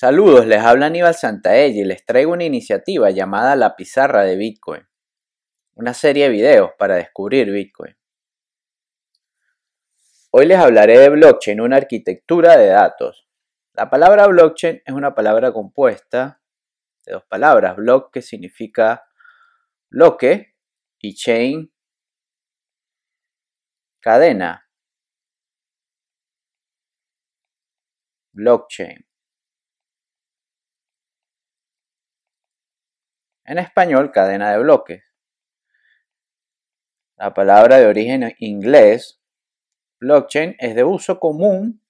Saludos, les habla Aníbal Santaella y les traigo una iniciativa llamada La Pizarra de Bitcoin, una serie de videos para descubrir Bitcoin. Hoy les hablaré de blockchain, una arquitectura de datos. La palabra blockchain es una palabra compuesta de dos palabras, block que significa bloque y chain cadena. Blockchain. En español, cadena de bloques. La palabra de origen inglés, blockchain, es de uso común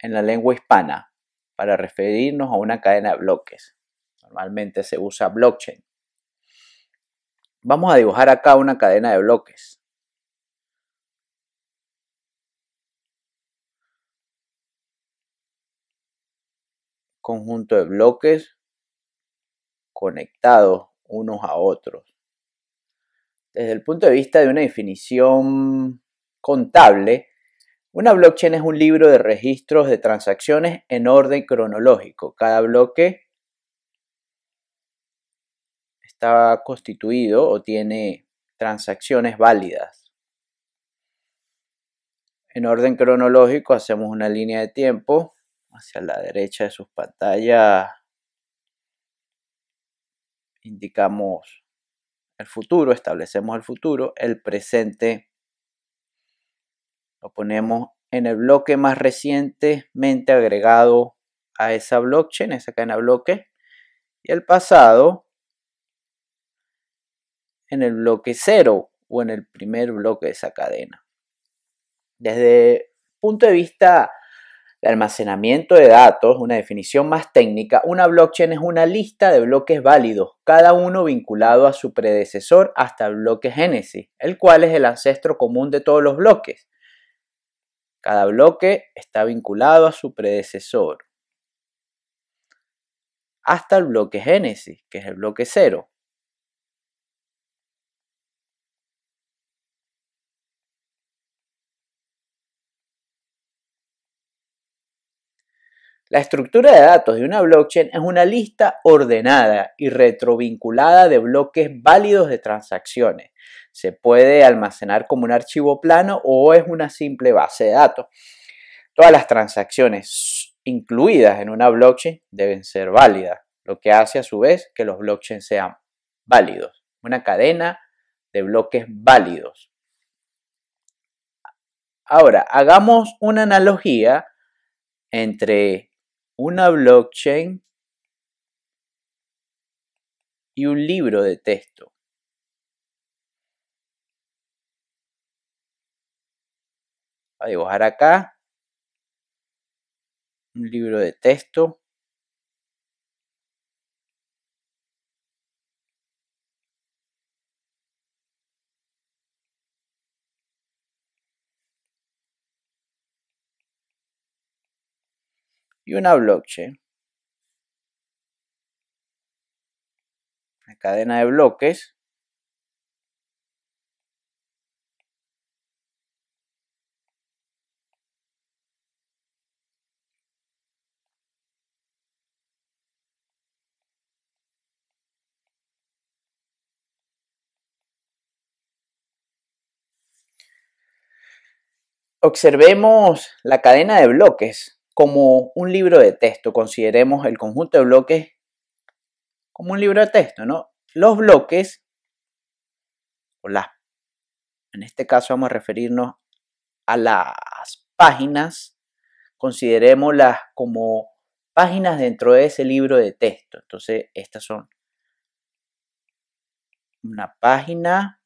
en la lengua hispana para referirnos a una cadena de bloques. Normalmente se usa blockchain. Vamos a dibujar acá una cadena de bloques. Conjunto de bloques conectados unos a otros. Desde el punto de vista de una definición contable, una blockchain es un libro de registros de transacciones en orden cronológico. Cada bloque está constituido o tiene transacciones válidas. En orden cronológico hacemos una línea de tiempo hacia la derecha de sus pantallas indicamos el futuro, establecemos el futuro, el presente lo ponemos en el bloque más recientemente agregado a esa blockchain, esa cadena bloque, y el pasado en el bloque cero o en el primer bloque de esa cadena. Desde el punto de vista de almacenamiento de datos, una definición más técnica, una blockchain es una lista de bloques válidos, cada uno vinculado a su predecesor hasta el bloque génesis, el cual es el ancestro común de todos los bloques. Cada bloque está vinculado a su predecesor hasta el bloque génesis, que es el bloque cero. La estructura de datos de una blockchain es una lista ordenada y retrovinculada de bloques válidos de transacciones. Se puede almacenar como un archivo plano o es una simple base de datos. Todas las transacciones incluidas en una blockchain deben ser válidas, lo que hace a su vez que los blockchains sean válidos. Una cadena de bloques válidos. Ahora, hagamos una analogía entre una blockchain y un libro de texto. a dibujar acá un libro de texto y una blockchain. la cadena de bloques. Observemos la cadena de bloques como un libro de texto. Consideremos el conjunto de bloques como un libro de texto, ¿no? Los bloques, o en este caso vamos a referirnos a las páginas, considerémoslas como páginas dentro de ese libro de texto. Entonces, estas son una página,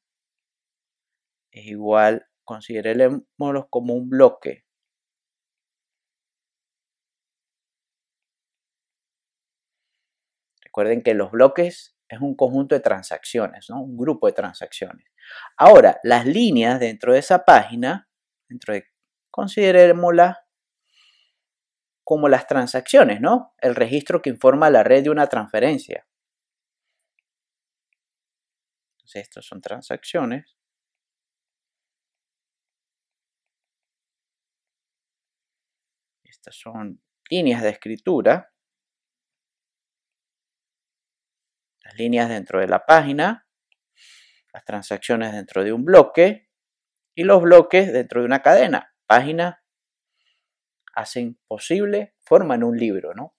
es igual, considerémoslos como un bloque. Recuerden que los bloques es un conjunto de transacciones, ¿no? un grupo de transacciones. Ahora, las líneas dentro de esa página, dentro considerémosla como las transacciones, ¿no? El registro que informa a la red de una transferencia. Entonces, estas son transacciones. Estas son líneas de escritura. las líneas dentro de la página, las transacciones dentro de un bloque y los bloques dentro de una cadena. página hacen posible, forman un libro, ¿no?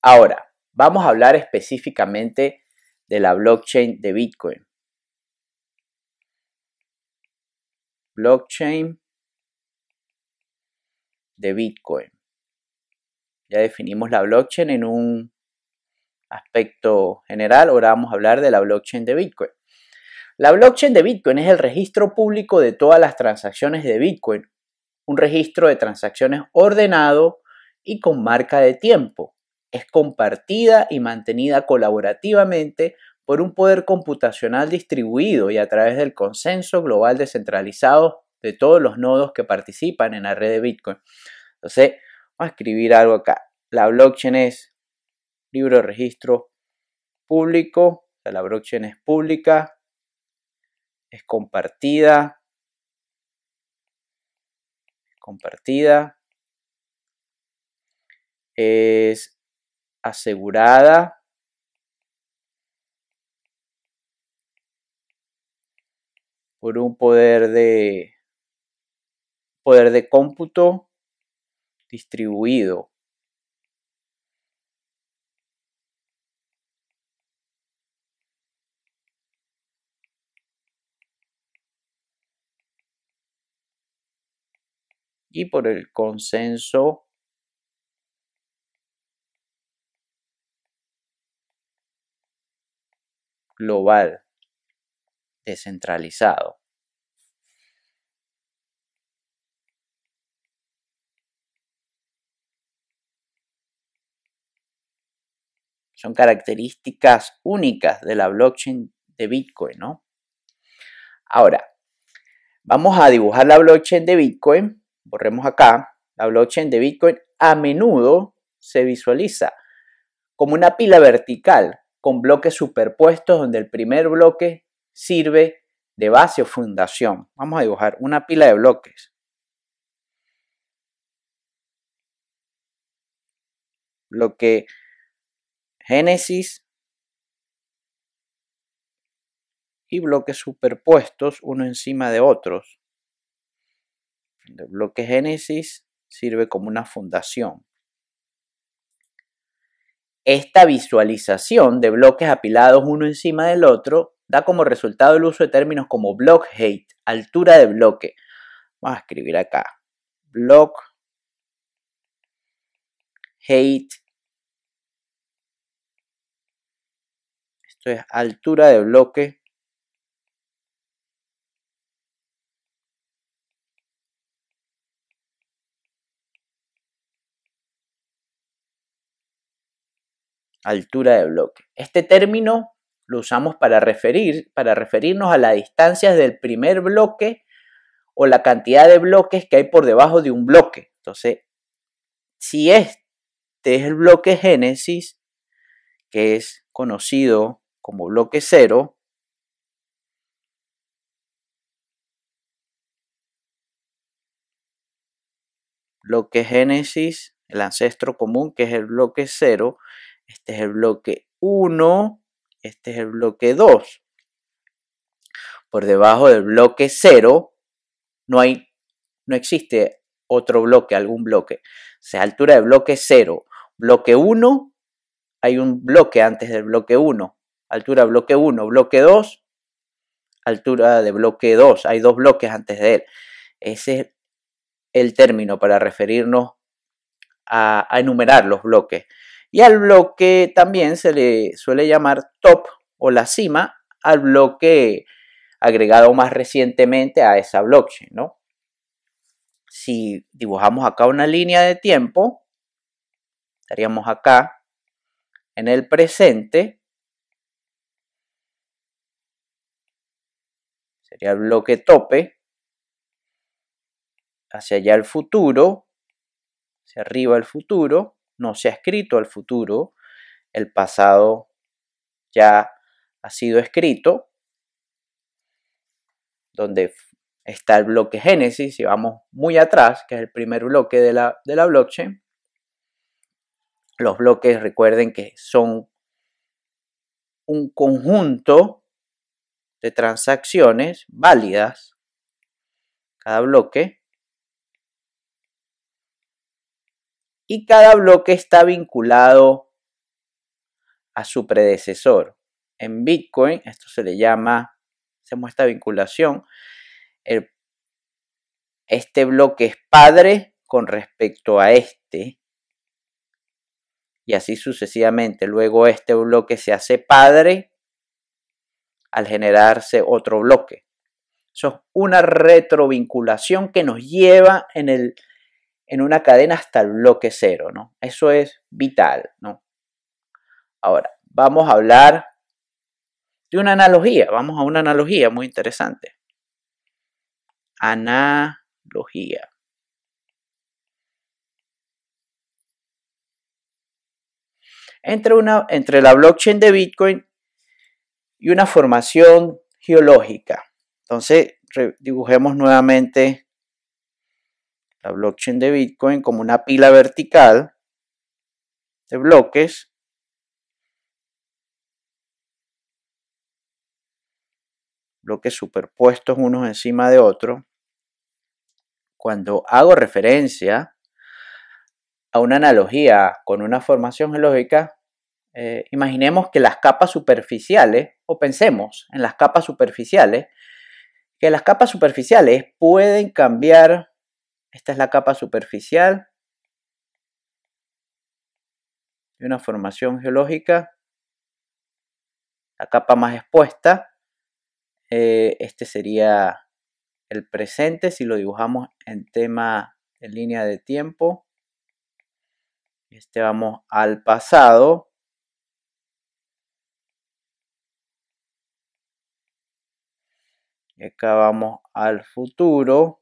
Ahora, vamos a hablar específicamente de la blockchain de Bitcoin. Blockchain de Bitcoin. Ya definimos la blockchain en un aspecto general, ahora vamos a hablar de la blockchain de Bitcoin. La blockchain de Bitcoin es el registro público de todas las transacciones de Bitcoin, un registro de transacciones ordenado y con marca de tiempo. Es compartida y mantenida colaborativamente por un poder computacional distribuido y a través del consenso global descentralizado de todos los nodos que participan en la red de Bitcoin. Entonces, vamos a escribir algo acá. La blockchain es libro de registro público, la blockchain es pública, es compartida, compartida, es asegurada, por un poder de poder de cómputo distribuido y por el consenso global descentralizado. Son características únicas de la blockchain de Bitcoin, ¿no? Ahora, vamos a dibujar la blockchain de Bitcoin borremos acá, la blockchain de Bitcoin a menudo se visualiza como una pila vertical con bloques superpuestos donde el primer bloque sirve de base o fundación. Vamos a dibujar una pila de bloques. Bloque Génesis y bloques superpuestos uno encima de otros. El bloque Génesis sirve como una fundación. Esta visualización de bloques apilados uno encima del otro da como resultado el uso de términos como block height, altura de bloque. Vamos a escribir acá. Block height. Esto es altura de bloque altura de bloque. Este término lo usamos para, referir, para referirnos a las distancias del primer bloque o la cantidad de bloques que hay por debajo de un bloque. Entonces, si este es el bloque génesis, que es conocido como bloque cero, bloque génesis, el ancestro común, que es el bloque cero, este es el bloque 1. Este es el bloque 2. Por debajo del bloque 0 no hay no existe otro bloque, algún bloque. O sea, altura de bloque 0, bloque 1, hay un bloque antes del bloque 1. Altura de bloque 1, bloque 2, altura de bloque 2, hay dos bloques antes de él. Ese es el término para referirnos a enumerar los bloques. Y al bloque también se le suele llamar top o la cima al bloque agregado más recientemente a esa blockchain, ¿no? Si dibujamos acá una línea de tiempo, estaríamos acá en el presente. Sería el bloque tope. Hacia allá el futuro. Hacia arriba el futuro no se ha escrito al futuro, el pasado ya ha sido escrito, donde está el bloque Génesis, si vamos muy atrás, que es el primer bloque de la blockchain. Los bloques recuerden que son un conjunto de transacciones válidas, cada bloque, y cada bloque está vinculado a su predecesor. En Bitcoin, esto se le llama, se muestra vinculación, este bloque es padre con respecto a este, y así sucesivamente. Luego este bloque se hace padre al generarse otro bloque. Eso es una retrovinculación que nos lleva en el en una cadena hasta el bloque cero, ¿no? Eso es vital, ¿no? Ahora, vamos a hablar de una analogía, vamos a una analogía muy interesante. Analogía. Entre, una, entre la blockchain de Bitcoin y una formación geológica. Entonces, dibujemos nuevamente la blockchain de Bitcoin como una pila vertical de bloques bloques superpuestos unos encima de otro. cuando hago referencia a una analogía con una formación geológica, eh, imaginemos que las capas superficiales, o pensemos en las capas superficiales, que las capas superficiales pueden cambiar esta es la capa superficial de una formación geológica. La capa más expuesta, eh, este sería el presente si lo dibujamos en tema en línea de tiempo. Este vamos al pasado. Y acá vamos al futuro.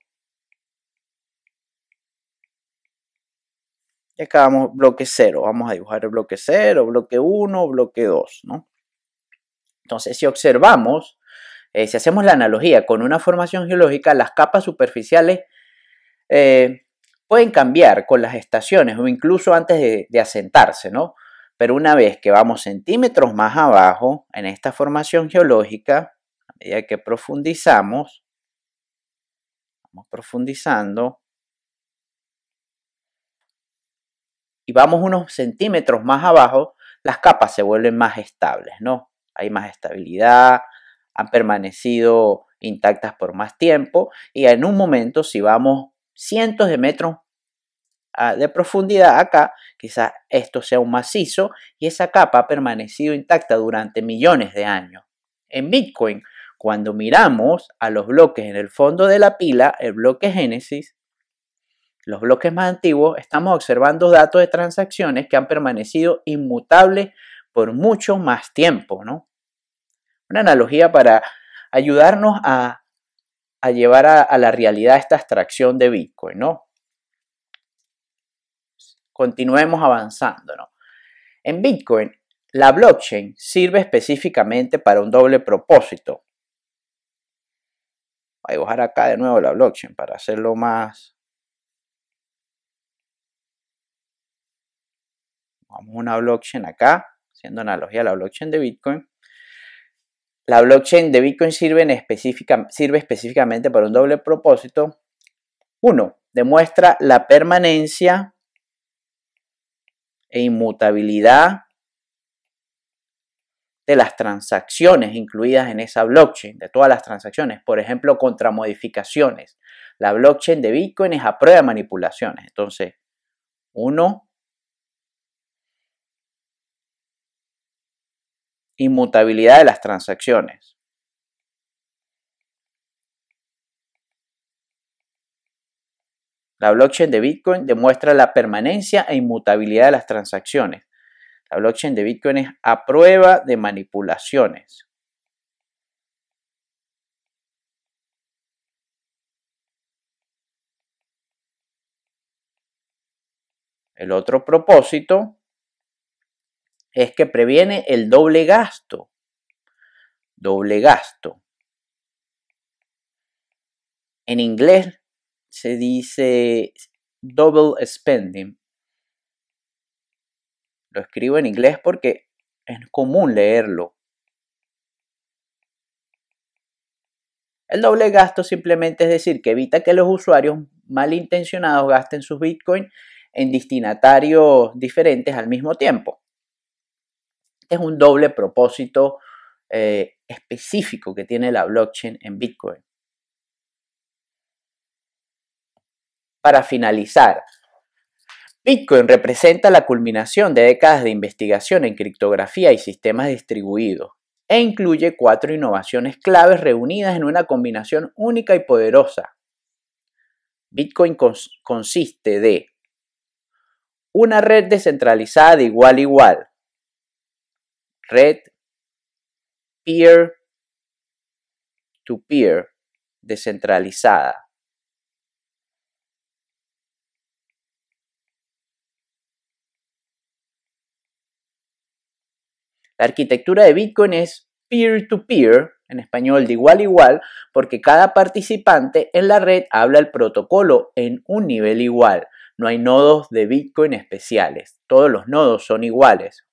y acá vamos bloque 0. Vamos a dibujar el bloque 0, bloque 1, bloque 2, ¿no? Entonces, si observamos, eh, si hacemos la analogía con una formación geológica, las capas superficiales eh, pueden cambiar con las estaciones o incluso antes de, de asentarse, ¿no? Pero una vez que vamos centímetros más abajo en esta formación geológica, a medida que profundizamos, vamos profundizando, y vamos unos centímetros más abajo, las capas se vuelven más estables, ¿no? Hay más estabilidad, han permanecido intactas por más tiempo y en un momento si vamos cientos de metros ah, de profundidad acá, quizás esto sea un macizo y esa capa ha permanecido intacta durante millones de años. En Bitcoin, cuando miramos a los bloques en el fondo de la pila, el bloque Génesis, los bloques más antiguos, estamos observando datos de transacciones que han permanecido inmutables por mucho más tiempo, ¿no? Una analogía para ayudarnos a, llevar a, la realidad esta abstracción de Bitcoin, ¿no? Continuemos avanzando, ¿no? En Bitcoin, la blockchain sirve específicamente para un doble propósito. Voy a dibujar acá de nuevo la blockchain para hacerlo más vamos a una blockchain acá, haciendo analogía a la blockchain de Bitcoin. La blockchain de Bitcoin sirve, en específica, sirve específicamente para un doble propósito. Uno, demuestra la permanencia e inmutabilidad de las transacciones incluidas en esa blockchain, de todas las transacciones, por ejemplo, contra modificaciones. La blockchain de Bitcoin es a prueba de manipulaciones. Entonces, uno, inmutabilidad de las transacciones. La blockchain de Bitcoin demuestra la permanencia e inmutabilidad de las transacciones. La blockchain de Bitcoin es a prueba de manipulaciones. El otro propósito es que previene el doble gasto. Doble gasto. En inglés se dice double spending. Lo escribo en inglés porque es común leerlo. El doble gasto simplemente es decir que evita que los usuarios malintencionados gasten sus bitcoins en destinatarios diferentes al mismo tiempo. Este es un doble propósito eh, específico que tiene la blockchain en Bitcoin. Para finalizar, Bitcoin representa la culminación de décadas de investigación en criptografía y sistemas distribuidos e incluye cuatro innovaciones claves reunidas en una combinación única y poderosa. Bitcoin consiste de una red descentralizada de igual a igual, red, peer to peer, descentralizada. La arquitectura de Bitcoin es peer-to-peer, en español de igual a igual, porque cada participante en la red habla el protocolo en un nivel igual. No hay nodos de Bitcoin especiales. Todos los nodos son iguales.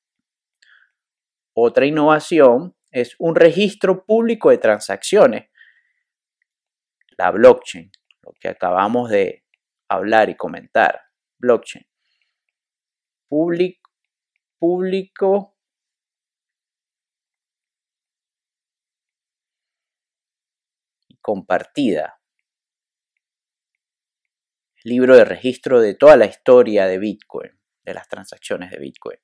Otra innovación es un registro público de transacciones. La blockchain, lo que acabamos de hablar y comentar. Blockchain. público. y compartida libro de registro de toda la historia de Bitcoin, de las transacciones de Bitcoin.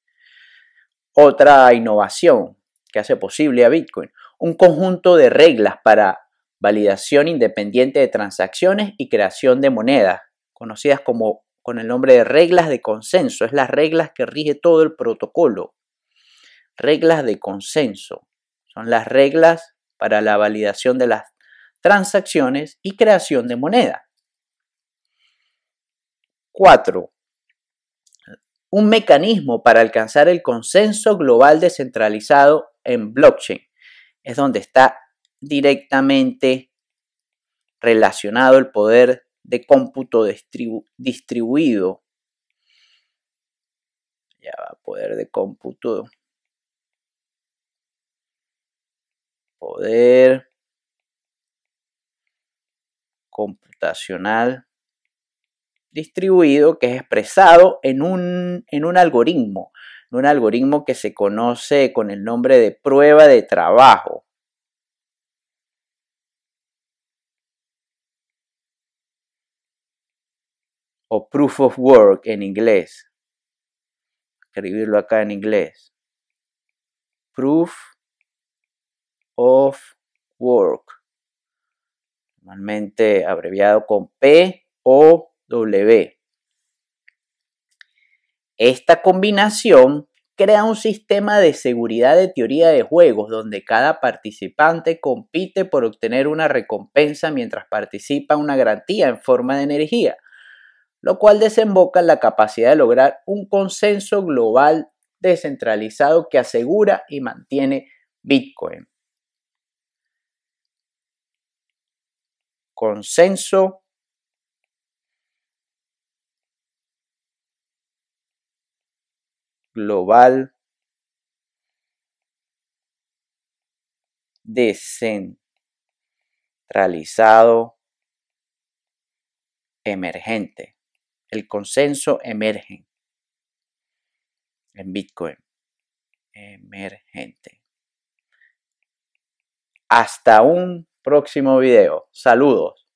Otra innovación que hace posible a Bitcoin, un conjunto de reglas para validación independiente de transacciones y creación de monedas, conocidas como con el nombre de reglas de consenso, es las reglas que rige todo el protocolo. Reglas de consenso son las reglas para la validación de las transacciones y creación de moneda. 4 un mecanismo para alcanzar el consenso global descentralizado en blockchain. Es donde está directamente relacionado el poder de cómputo distribuido. Ya va, poder de cómputo. Poder computacional distribuido que es expresado en un, en un algoritmo, un algoritmo que se conoce con el nombre de prueba de trabajo. o proof of work en inglés. Escribirlo acá en inglés. Proof of work. Normalmente abreviado con P o esta combinación crea un sistema de seguridad de teoría de juegos donde cada participante compite por obtener una recompensa mientras participa una garantía en forma de energía, lo cual desemboca en la capacidad de lograr un consenso global descentralizado que asegura y mantiene Bitcoin. Consenso global, descentralizado, emergente. El consenso emerge en Bitcoin. Emergente. Hasta un próximo video. Saludos.